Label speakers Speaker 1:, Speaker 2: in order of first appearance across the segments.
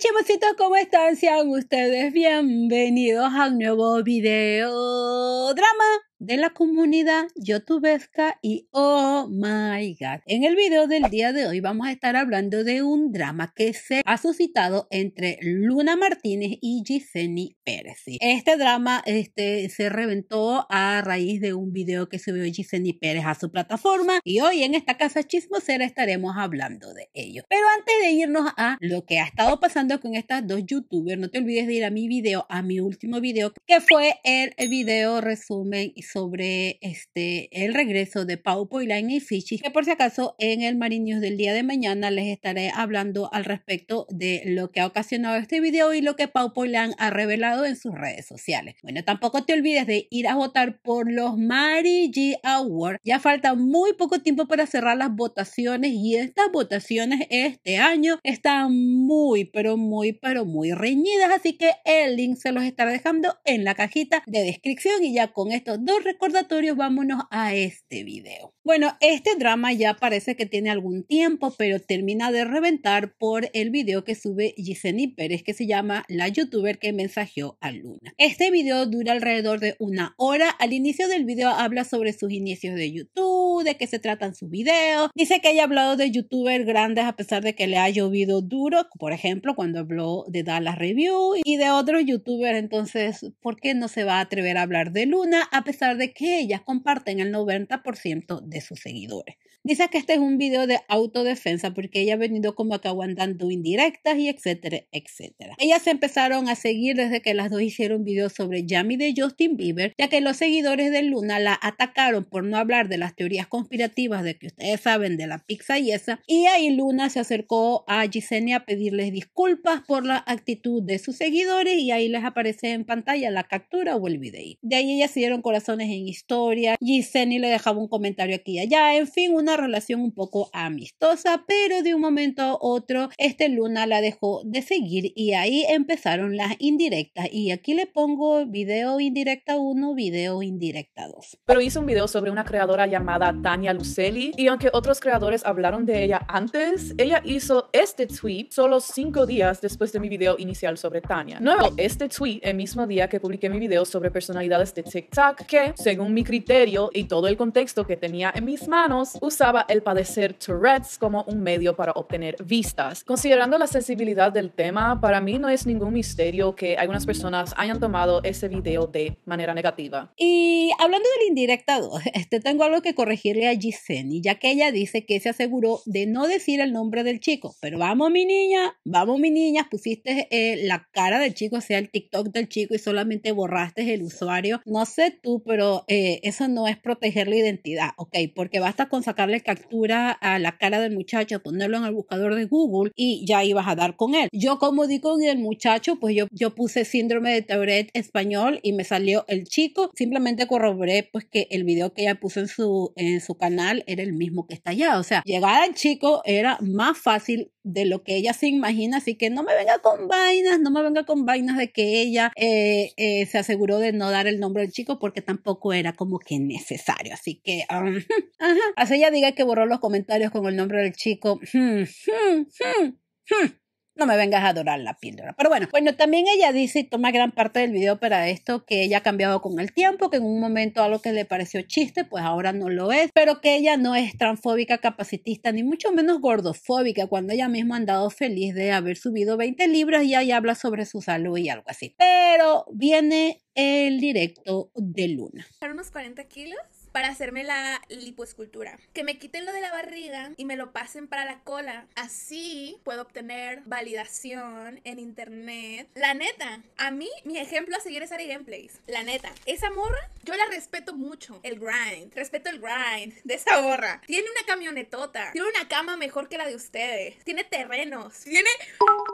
Speaker 1: chimositos, ¿cómo están? Sean ustedes bienvenidos al nuevo video drama de la comunidad youtubesca y oh my god. En el video del día de hoy vamos a estar hablando de un drama que se ha suscitado entre Luna Martínez y Giseni Pérez. Este drama este, se reventó a raíz de un video que subió Giseni Pérez a su plataforma y hoy en esta casa chismosera estaremos hablando de ello. Pero antes de irnos a lo que ha estado pasando con estas dos youtubers, no te olvides de ir a mi video, a mi último video, que fue el video resumen y sobre este, el regreso de Pau Poilan y Fichi, que por si acaso en el Marine News del día de mañana les estaré hablando al respecto de lo que ha ocasionado este video y lo que Pau Poilan ha revelado en sus redes sociales. Bueno, tampoco te olvides de ir a votar por los Mari G Awards. Ya falta muy poco tiempo para cerrar las votaciones y estas votaciones este año están muy, pero muy, pero muy reñidas, así que el link se los estaré dejando en la cajita de descripción y ya con estos dos recordatorios, vámonos a este video. Bueno, este drama ya parece que tiene algún tiempo, pero termina de reventar por el video que sube Giseni Pérez, que se llama La youtuber que mensajeó a Luna. Este video dura alrededor de una hora. Al inicio del video habla sobre sus inicios de YouTube, de qué se tratan sus videos. Dice que haya hablado de youtubers grandes a pesar de que le ha llovido duro, por ejemplo, cuando habló de Dallas Review y de otros youtubers. Entonces, ¿por qué no se va a atrever a hablar de Luna a pesar de que ellas comparten el 90% de sus seguidores. Dice que este es un video de autodefensa porque ella ha venido como acá aguantando indirectas y etcétera, etcétera. Ellas se empezaron a seguir desde que las dos hicieron videos sobre Yami de Justin Bieber, ya que los seguidores de Luna la atacaron por no hablar de las teorías conspirativas de que ustedes saben de la pizza y esa. Y ahí Luna se acercó a Gisenia a pedirles disculpas por la actitud de sus seguidores y ahí les aparece en pantalla la captura o el video. De ahí ellas se dieron corazones en historia. Gisenia le dejaba un comentario aquí y allá, en fin, una relación un poco amistosa, pero de un momento a otro, este Luna la dejó de seguir y ahí empezaron las indirectas. Y aquí le pongo video indirecta 1, video indirecta 2.
Speaker 2: Pero hizo un video sobre una creadora llamada Tania Lucelli y aunque otros creadores hablaron de ella antes, ella hizo este tweet solo cinco días después de mi video inicial sobre Tania. Nuevo, este tweet el mismo día que publiqué mi video sobre personalidades de TikTok que, según mi criterio y todo el contexto que tenía en mis manos, usaba el padecer Tourette's como un medio para obtener vistas. Considerando la sensibilidad del tema, para mí no es ningún misterio que algunas personas hayan tomado ese video de manera negativa.
Speaker 1: Y hablando del indirecto, este, tengo algo que corregirle a Giseni, ya que ella dice que se aseguró de no decir el nombre del chico. Pero vamos, mi niña, vamos, mi niña, pusiste eh, la cara del chico, o sea, el TikTok del chico y solamente borraste el usuario. No sé tú, pero eh, eso no es proteger la identidad, ¿ok? porque basta con sacarle captura a la cara del muchacho, ponerlo en el buscador de Google y ya ibas a dar con él. Yo como digo con el muchacho, pues yo, yo puse síndrome de Tourette español y me salió el chico. Simplemente corroboré pues que el video que ella puso en su, en su canal era el mismo que está allá. O sea, llegar al chico era más fácil de lo que ella se imagina, así que no me venga con vainas, no me venga con vainas de que ella eh, eh, se aseguró de no dar el nombre del chico porque tampoco era como que necesario. Así que um, Ajá. Así ella diga que borró los comentarios con el nombre del chico. Hmm, hmm, hmm, no me vengas a adorar la píldora. Pero bueno, bueno, también ella dice y toma gran parte del video para esto, que ella ha cambiado con el tiempo, que en un momento algo que le pareció chiste, pues ahora no lo es, pero que ella no es transfóbica, capacitista, ni mucho menos gordofóbica, cuando ella misma ha andado feliz de haber subido 20 libras y ahí habla sobre su salud y algo así. Pero viene el directo de Luna.
Speaker 3: ¿Unos 40 kilos? para hacerme la lipoescultura. Que me quiten lo de la barriga y me lo pasen para la cola. Así puedo obtener validación en internet. La neta, a mí mi ejemplo a seguir es Ari Gameplays. La neta, esa morra yo la respeto mucho. El grind, respeto el grind de esa morra. Tiene una camionetota, tiene una cama mejor que la de ustedes, tiene terrenos, tiene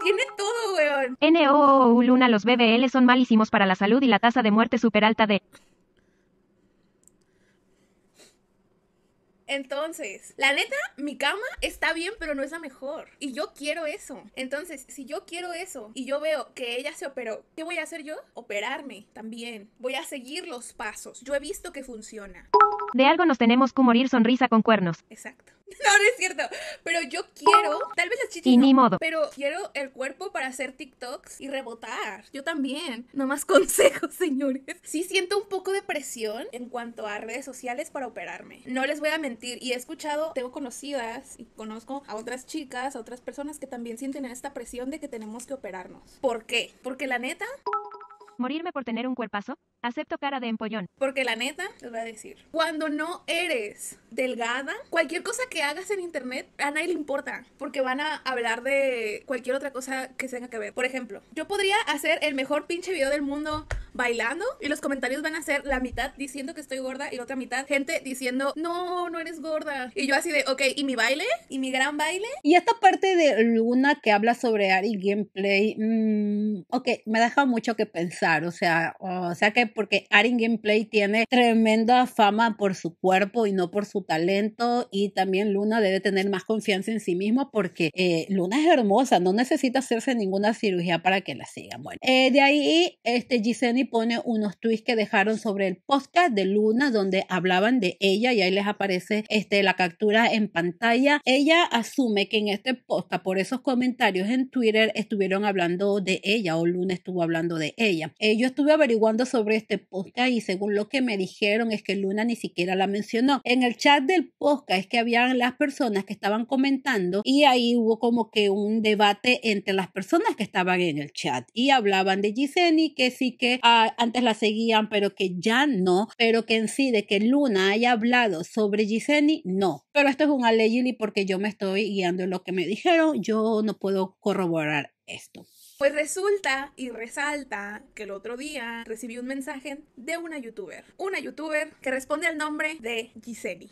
Speaker 3: tiene todo, weón.
Speaker 1: N-O-O-O-U, Luna, los BBL son
Speaker 3: malísimos para la salud y la tasa de muerte súper alta de Entonces, la neta, mi cama está bien, pero no es la mejor. Y yo quiero eso. Entonces, si yo quiero eso y yo veo que ella se operó, ¿qué voy a hacer yo? Operarme también. Voy a seguir los pasos. Yo he visto que funciona. De algo nos tenemos que morir sonrisa con cuernos. Exacto. No, no es cierto. Pero yo quiero, tal vez las chichis ni modo. pero quiero el cuerpo para hacer TikToks y rebotar. Yo también. no más consejos, señores. Sí siento un poco de presión en cuanto a redes sociales para operarme. No les voy a mentir. Y he escuchado, tengo conocidas y conozco a otras chicas, a otras personas que también sienten esta presión de que tenemos que operarnos. ¿Por qué? Porque la neta, ¿Morirme por tener un cuerpazo? Acepto cara de empollón. Porque la neta, les voy a decir, cuando no eres delgada, cualquier cosa que hagas en internet a nadie le importa, porque van a hablar de cualquier otra cosa que tenga que ver. Por ejemplo, yo podría hacer el mejor pinche video del mundo bailando y los comentarios van a ser la mitad diciendo que estoy gorda y la otra mitad gente diciendo, no, no eres gorda. Y yo así de, ok, ¿y mi baile? ¿Y mi gran baile?
Speaker 1: Y esta parte de Luna que habla sobre Ari Gameplay, mm, ok, me deja mucho que pensar, o sea, o sea que porque Ari Gameplay tiene tremenda fama por su cuerpo y no por su talento y también Luna debe tener más confianza en sí mismo porque eh, Luna es hermosa, no necesita hacerse ninguna cirugía para que la sigan. Bueno, eh, de ahí este, Giseni pone unos tweets que dejaron sobre el podcast de Luna donde hablaban de ella y ahí les aparece este, la captura en pantalla. Ella asume que en este podcast, por esos comentarios en Twitter, estuvieron hablando de ella o Luna estuvo hablando de ella. Eh, yo estuve averiguando sobre este podcast y según lo que me dijeron es que Luna ni siquiera la mencionó. En el chat del podcast es que habían las personas que estaban comentando y ahí hubo como que un debate entre las personas que estaban en el chat y hablaban de Giseni que sí que... Ah, antes la seguían, pero que ya no, pero que en sí de que Luna haya hablado sobre Giseni, no. Pero esto es un allegedly porque yo me estoy guiando en lo que me dijeron, yo no puedo corroborar esto.
Speaker 3: Pues resulta y resalta que el otro día recibí un mensaje de una youtuber, una youtuber que responde al nombre de Giseni.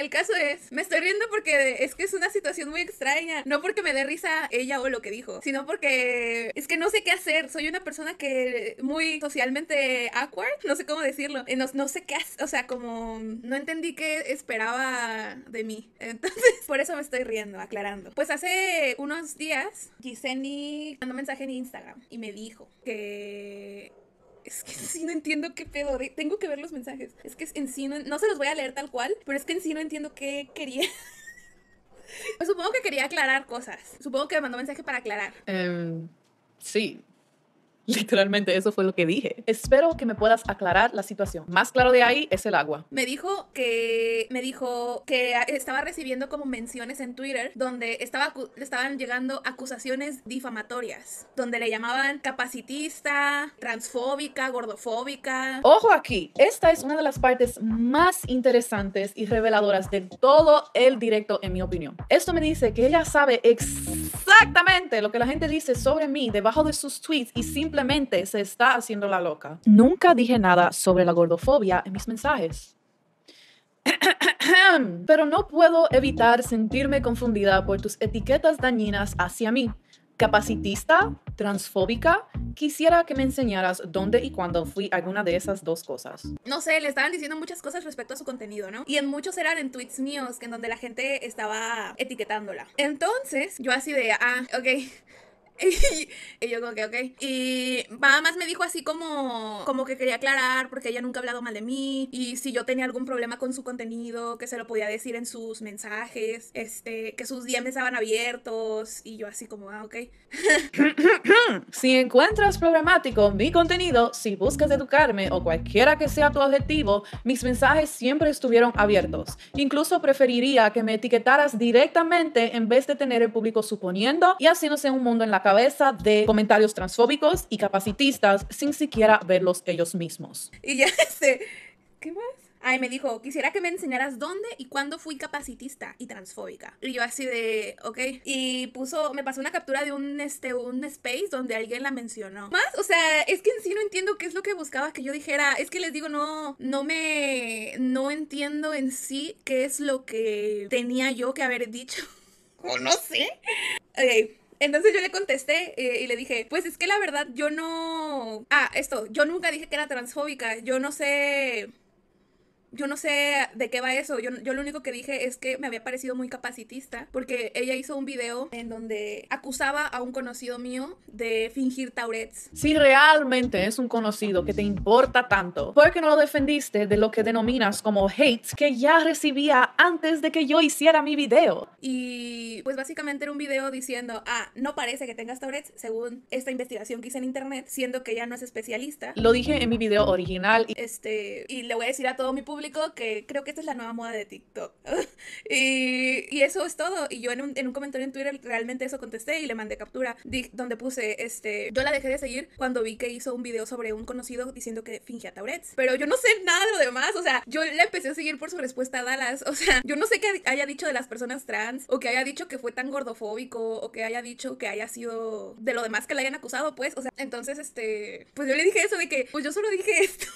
Speaker 3: El caso es, me estoy riendo porque es que es una situación muy extraña. No porque me dé risa ella o lo que dijo, sino porque es que no sé qué hacer. Soy una persona que muy socialmente awkward, no sé cómo decirlo. Eh, no, no sé qué hacer, o sea, como no entendí qué esperaba de mí. Entonces, por eso me estoy riendo, aclarando. Pues hace unos días, Giseni mandó mensaje en Instagram y me dijo que es que sí no entiendo qué pedo. De, tengo que ver los mensajes. Es que en sí no, no se los voy a leer tal cual, pero es que en sí no entiendo qué quería. Supongo que quería aclarar cosas. Supongo que me mandó mensaje para aclarar.
Speaker 2: Em, sí, Literalmente, eso fue lo que dije. Espero que me puedas aclarar la situación. Más claro de ahí es el agua.
Speaker 3: Me dijo que me dijo que estaba recibiendo como menciones en Twitter donde estaba estaban llegando acusaciones difamatorias, donde le llamaban capacitista, transfóbica, gordofóbica.
Speaker 2: Ojo aquí, esta es una de las partes más interesantes y reveladoras de todo el directo en mi opinión. Esto me dice que ella sabe exactamente exactamente lo que la gente dice sobre mí debajo de sus tweets y simplemente se está haciendo la loca. Nunca dije nada sobre la gordofobia en mis mensajes. Pero no puedo evitar sentirme confundida por tus etiquetas dañinas hacia mí capacitista, transfóbica. Quisiera que me enseñaras dónde y cuándo fui alguna de esas dos cosas.
Speaker 3: No sé, le estaban diciendo muchas cosas respecto a su contenido, ¿no? Y en muchos eran en tweets míos, que en donde la gente estaba etiquetándola. Entonces, yo así de, ah, ok y yo como que, ok. Y nada más me dijo así como, como que quería aclarar porque ella nunca ha hablado mal de mí y si yo tenía algún problema con su contenido, que se lo podía decir en sus mensajes, este, que sus DMs estaban abiertos y yo así como, ah, ok.
Speaker 2: si encuentras problemático mi contenido, si buscas educarme o cualquiera que sea tu objetivo, mis mensajes siempre estuvieron abiertos. Incluso preferiría que me etiquetaras directamente en vez de tener el público suponiendo y haciéndose un mundo en la cabeza cabeza de comentarios transfóbicos y capacitistas sin siquiera verlos ellos mismos.
Speaker 3: Y ya sé, este, ¿qué más? Ay, me dijo, quisiera que me enseñaras dónde y cuándo fui capacitista y transfóbica. Y yo así de, ok. Y puso, me pasó una captura de un, este, un space donde alguien la mencionó. Más, o sea, es que en sí no entiendo qué es lo que buscaba que yo dijera. Es que les digo, no, no me, no entiendo en sí qué es lo que tenía yo que haber dicho. O no sé. Ok, entonces yo le contesté eh, y le dije, pues es que la verdad yo no... Ah, esto, yo nunca dije que era transfóbica, yo no sé yo no sé de qué va eso. Yo, lo único que dije es que me había parecido muy capacitista porque ella hizo un video en donde acusaba a un conocido mío de fingir taurets.
Speaker 2: Si realmente es un conocido que te importa tanto, ¿por qué no lo defendiste de lo que denominas como hate que ya recibía antes de que yo hiciera mi video?
Speaker 3: Y pues básicamente era un video diciendo, ah, no parece que tengas taurets según esta investigación que hice en internet, siendo que ella no es especialista. Lo dije
Speaker 2: en mi video original.
Speaker 3: Este, y le voy a decir a todo mi público que creo que esta es la nueva moda de TikTok. y, y, eso es todo. Y yo en un, en un, comentario en Twitter realmente eso contesté y le mandé captura donde puse, este, yo la dejé de seguir cuando vi que hizo un video sobre un conocido diciendo que fingía Taurets. Pero yo no sé nada de lo demás. O sea, yo la empecé a seguir por su respuesta a Dallas. O sea, yo no sé qué haya dicho de las personas trans o que haya dicho que fue tan gordofóbico o que haya dicho que haya sido de lo demás que la hayan acusado, pues. O sea, entonces, este, pues yo le dije eso de que, pues yo solo dije esto.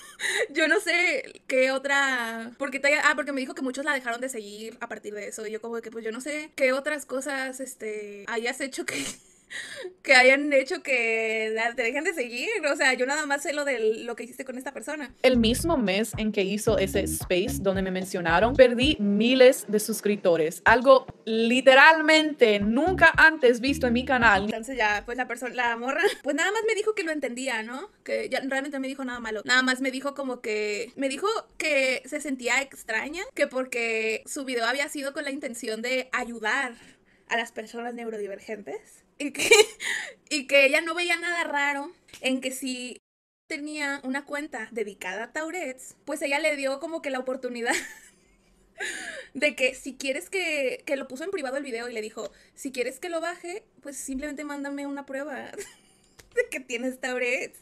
Speaker 3: yo no sé qué otra Ah, porque Ah, porque me dijo que muchos la dejaron de seguir a partir de eso. Y yo como que pues yo no sé qué otras cosas este, hayas hecho que... que hayan hecho que te dejen de seguir. O sea, yo nada más sé lo de lo que hiciste con esta persona.
Speaker 2: El mismo mes en que hizo ese space donde me mencionaron, perdí miles de suscriptores. Algo literalmente
Speaker 3: nunca antes visto en mi canal. Entonces ya, pues la persona, la morra, pues nada más me dijo que lo entendía, ¿no? Que realmente no me dijo nada malo. Nada más me dijo como que, me dijo que se sentía extraña, que porque su video había sido con la intención de ayudar a las personas neurodivergentes y que, ella no veía nada raro en que si tenía una cuenta dedicada a Taurets, pues ella le dio como que la oportunidad de que si quieres que, que lo puso en privado el video y le dijo, si quieres que lo baje, pues simplemente mándame una prueba de que tienes Taurets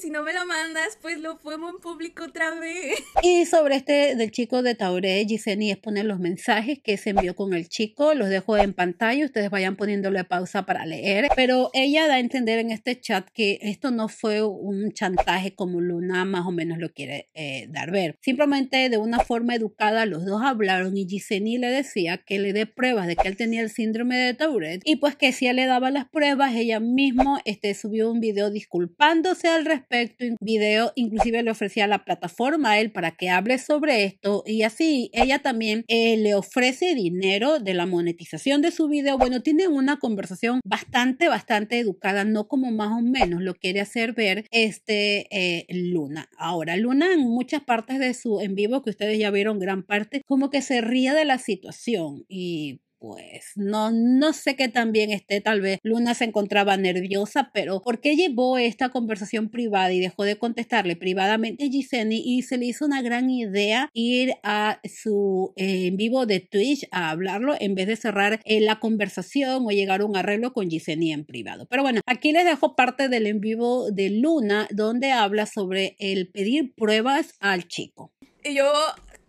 Speaker 3: si no me lo mandas, pues lo fuimos en público otra vez.
Speaker 1: Y sobre este del chico de Tauret, Giseni expone los mensajes que se envió con el chico, los dejo en pantalla, ustedes vayan poniéndole pausa para leer, pero ella da a entender en este chat que esto no fue un chantaje como Luna más o menos lo quiere eh, dar ver. Simplemente de una forma educada los dos hablaron y Giseni le decía que le dé pruebas de que él tenía el síndrome de Tourette y pues que si él le daba las pruebas, ella mismo este, subió un video disculpándose al respecto respecto video, inclusive le ofrecía la plataforma a él para que hable sobre esto y así ella también eh, le ofrece dinero de la monetización de su video. Bueno, tienen una conversación bastante, bastante educada, no como más o menos lo quiere hacer ver este eh, Luna. Ahora, Luna en muchas partes de su en vivo que ustedes ya vieron gran parte, como que se ría de la situación y pues no, no sé qué tan bien esté, tal vez Luna se encontraba nerviosa, pero ¿por qué llevó esta conversación privada y dejó de contestarle privadamente a Giseni y se le hizo una gran idea ir a su eh, en vivo de Twitch a hablarlo en vez de cerrar eh, la conversación o llegar a un arreglo con Giseni en privado? Pero bueno, aquí les dejo parte del en vivo de Luna donde habla sobre el pedir pruebas al chico.
Speaker 3: Y yo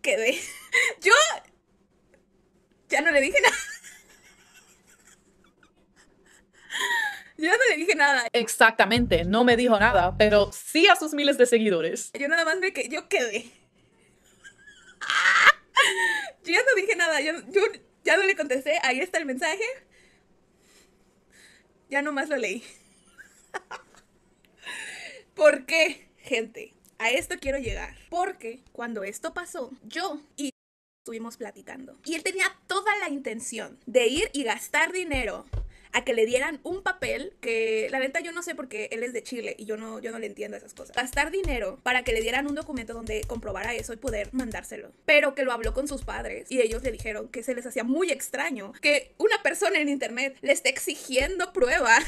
Speaker 3: quedé, yo ya no le dije nada.
Speaker 2: Yo no le dije nada. Exactamente, no me dijo nada, pero sí a sus miles de seguidores.
Speaker 3: Yo nada más me que yo quedé. Yo ya no dije nada, yo, ya no le contesté, ahí está el mensaje. Ya más lo leí. ¿Por qué, gente? A esto quiero llegar. Porque cuando esto pasó, yo y estuvimos platicando. Y él tenía toda la intención de ir y gastar dinero a que le dieran un papel que la neta yo no sé porque él es de Chile y yo no yo no le entiendo esas cosas. Gastar dinero para que le dieran un documento donde comprobara eso y poder mandárselo. Pero que lo habló con sus padres y ellos le dijeron que se les hacía muy extraño que una persona en internet le esté exigiendo pruebas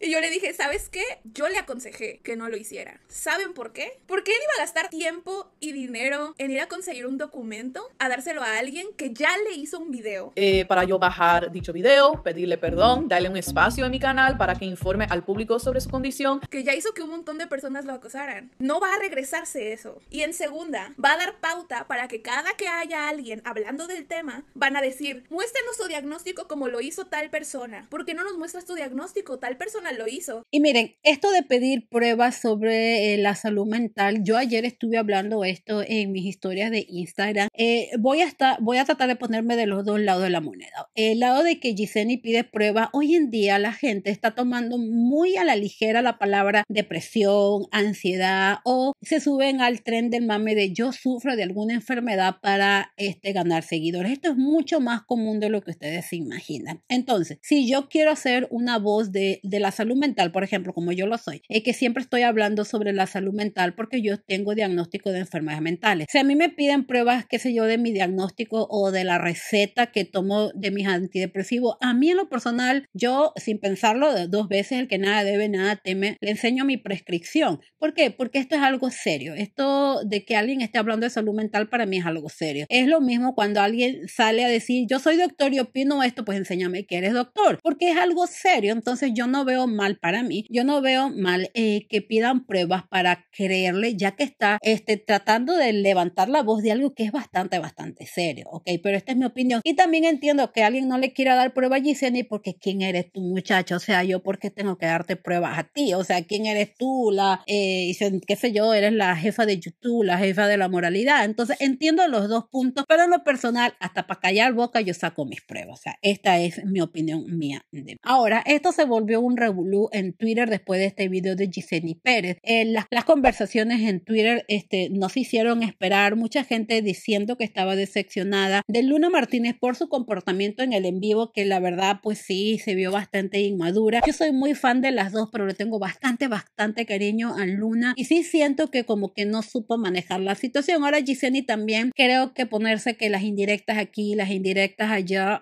Speaker 3: y yo le dije, ¿sabes qué? Yo le aconsejé que no lo hiciera. ¿Saben por qué? Porque él iba a gastar tiempo y dinero en ir a conseguir un documento, a dárselo a alguien que ya le hizo un video.
Speaker 2: Eh, para yo bajar dicho video, pedirle perdón, darle un espacio en mi canal para que informe al público sobre su condición.
Speaker 3: Que ya hizo que un montón de personas lo acosaran. No va a regresarse eso. Y en segunda, va a dar pauta para que cada que haya alguien hablando del tema, van a decir, muéstranos tu diagnóstico como lo hizo tal persona. Porque no nos muestras tu diagnóstico, tal persona lo hizo.
Speaker 1: Y miren, esto de pedir pruebas sobre eh, la salud mental, yo ayer estuve hablando esto en mis historias de Instagram. Eh, voy, a estar, voy a tratar de ponerme de los dos lados de la moneda. El lado de que Giseni pide pruebas, hoy en día la gente está tomando muy a la ligera la palabra depresión, ansiedad o se suben al tren del mame de yo sufro de alguna enfermedad para este, ganar seguidores. Esto es mucho más común de lo que ustedes se imaginan. Entonces, si yo quiero hacer una voz de, de la salud mental, por ejemplo, como yo lo soy, es que siempre estoy hablando sobre la salud mental porque yo tengo diagnóstico de enfermedades mentales. Si a mí me piden pruebas, qué sé yo, de mi diagnóstico o de la receta que tomo de mis antidepresivos, a mí en lo personal, yo sin pensarlo dos veces, el que nada debe, nada teme, le enseño mi prescripción. ¿Por qué? Porque esto es algo serio. Esto de que alguien esté hablando de salud mental para mí es algo serio. Es lo mismo cuando alguien sale a decir, yo soy doctor y opino esto, pues enséñame que eres doctor, porque es algo serio. Entonces yo no veo mal para mí. Yo no veo mal eh, que pidan pruebas para creerle, ya que está este, tratando de levantar la voz de algo que es bastante, bastante serio, ¿ok? Pero esta es mi opinión. Y también entiendo que alguien no le quiera dar prueba a ni porque ¿quién eres tú, muchacho? O sea, yo porque tengo que darte pruebas a ti, o sea, ¿quién eres tú? La, eh, qué sé yo, eres la jefa de YouTube, la jefa de la moralidad. Entonces, entiendo los dos puntos, pero en lo personal, hasta para callar boca, yo saco mis pruebas. O sea, esta es mi opinión mía. Ahora, esto se volvió un revuelo en Twitter después de este video de Giseni Pérez. Eh, las, conversaciones en Twitter este, nos hicieron esperar mucha gente diciendo que estaba decepcionada de Luna Martínez por su comportamiento en el en vivo, que la verdad, pues sí, se vio bastante inmadura. Yo soy muy fan de las dos, pero le tengo bastante, bastante cariño a Luna y sí siento que como que no supo manejar la situación. Ahora Giseni también creo que ponerse que las indirectas aquí, las indirectas allá,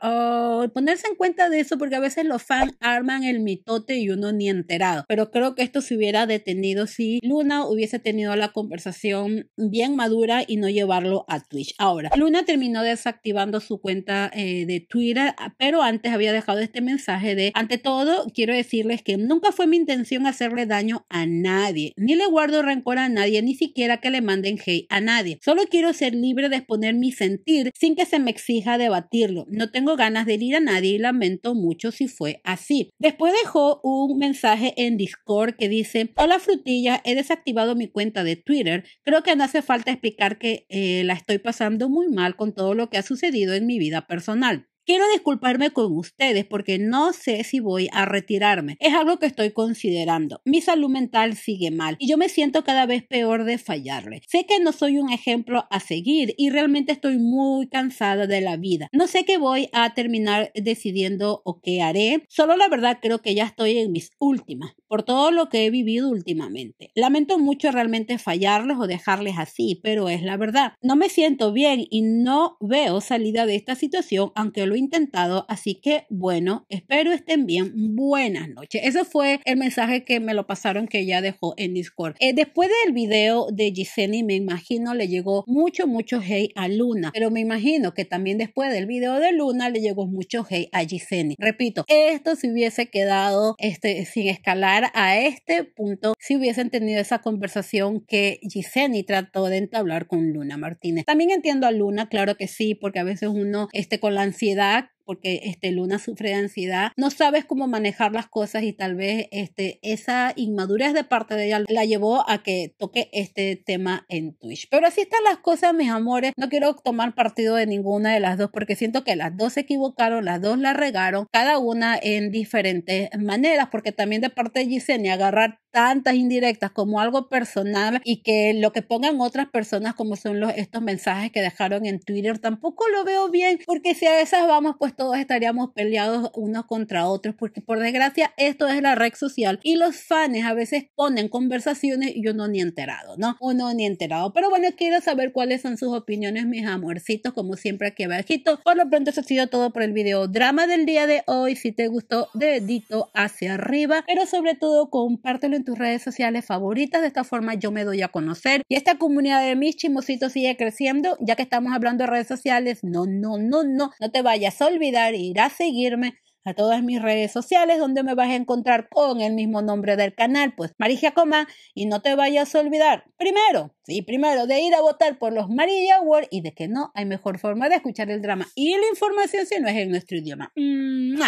Speaker 1: ponerse en cuenta de eso porque a veces los fans arman el mitote y uno ni enterado. Pero creo que esto se hubiera detenido si Luna hubiese tenido la conversación bien madura y no llevarlo a Twitch. Ahora, Luna terminó desactivando su cuenta eh, de Twitter, ah, pero antes había dejado este mensaje de, ante todo, quiero decirles que nunca fue mi intención hacerle daño a nadie, ni le guardo rencor a nadie, ni siquiera que le manden hate a nadie. Solo quiero ser libre de exponer mi sentir sin que se me exija debatirlo. No tengo ganas de ir a nadie y lamento mucho si fue así. Después dejó un un mensaje en Discord que dice, hola Frutilla, he desactivado mi cuenta de Twitter. Creo que no hace falta explicar que eh, la estoy pasando muy mal con todo lo que ha sucedido en mi vida personal. Quiero disculparme con ustedes porque no sé si voy a retirarme. Es algo que estoy considerando. Mi salud mental sigue mal y yo me siento cada vez peor de fallarle. Sé que no soy un ejemplo a seguir y realmente estoy muy cansada de la vida. No sé qué voy a terminar decidiendo o qué haré. Solo la verdad creo que ya estoy en mis últimas por todo lo que he vivido últimamente. Lamento mucho realmente fallarles o dejarles así, pero es la verdad. No me siento bien y no veo salida de esta situación aunque lo intentado, así que bueno, espero estén bien. Buenas noches. Ese fue el mensaje que me lo pasaron que ella dejó en Discord. Eh, después del video de Giseni, me imagino le llegó mucho, mucho hey a Luna, pero me imagino que también después del video de Luna le llegó mucho hey a Giseni. Repito, esto si hubiese quedado este, sin escalar a este punto si hubiesen tenido esa conversación que Giseni trató de entablar con Luna Martínez. También entiendo a Luna, claro que sí, porque a veces uno este, con la ansiedad back porque este, Luna sufre de ansiedad, no sabes cómo manejar las cosas y tal vez este, esa inmadurez de parte de ella la llevó a que toque este tema en Twitch. Pero así están las cosas, mis amores. No quiero tomar partido de ninguna de las dos porque siento que las dos se equivocaron, las dos la regaron, cada una en diferentes maneras, porque también de parte de Gisenia agarrar tantas indirectas como algo personal y que lo que pongan otras personas como son los, estos mensajes que dejaron en Twitter tampoco lo veo bien porque si a esas vamos pues todos estaríamos peleados unos contra otros, porque por desgracia esto es la red social y los fans a veces ponen conversaciones y uno ni enterado, ¿no? Uno ni enterado. Pero bueno, quiero saber cuáles son sus opiniones, mis amorcitos, como siempre aquí abajito. Por lo pronto, eso ha sido todo por el video drama del día de hoy. Si te gustó, dedito hacia arriba, pero sobre todo compártelo en tus redes sociales favoritas. De esta forma yo me doy a conocer y esta comunidad de mis chimositos sigue creciendo, ya que estamos hablando de redes sociales. No, no, no, no, no te vayas, olvidar e ir a seguirme a todas mis redes sociales donde me vas a encontrar con el mismo nombre del canal, pues Marija Coma, y no te vayas a olvidar, primero, sí, primero de ir a votar por los Marilla World y de que no hay mejor forma de escuchar el drama y la información si no es en nuestro idioma. Mm,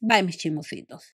Speaker 1: Bye mis chimositos.